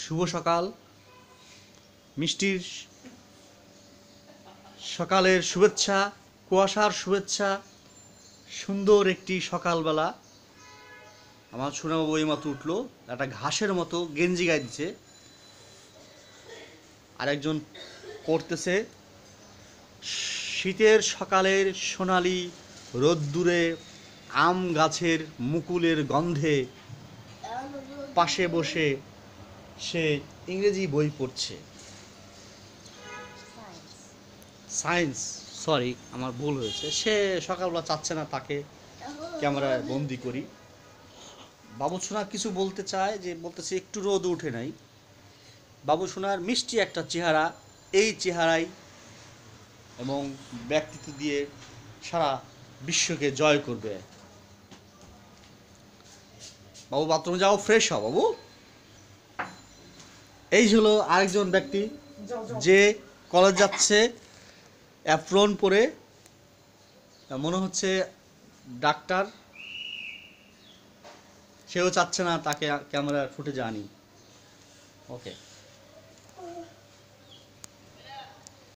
শুভ সকাল মিষ্টির সকালের শুভেচ্ছা কুয়াশার শুভেচ্ছা সুন্দর একটি সকালবেলা আমার সুনাবাবু এই মাত্র উঠলো একটা ঘাসের মতো গেঞ্জি গায়ে দিচ্ছে আরেকজন পড়তেছে শীতের সকালের সোনালি রোদ্দুরে আম গাছের মুকুলের গন্ধে পাশে বসে সে ইংরেজি বই পড়ছে সায়েন্স সরি আমার ভুল হয়েছে সে সকালবেলা চাচ্ছে না তাকে ক্যামেরায় বন্দি করি বাবু সোনা কিছু বলতে চায় যে বলতেছে একটু রোদ উঠে নাই বাবু সোনার মিষ্টি একটা চেহারা এই চেহারাই এবং ব্যক্তিত্ব দিয়ে সারা বিশ্বকে জয় করবে বাবু বাথরুমে যাও ফ্রেশ হও বাবু এই হলো আরেকজন ব্যক্তি যে কলেজ যাচ্ছে অ্যাপ্রন পরে মনে হচ্ছে ডাক্তার সেও চাচ্ছে না তাকে ক্যামেরার ফুটেজে আনি ওকে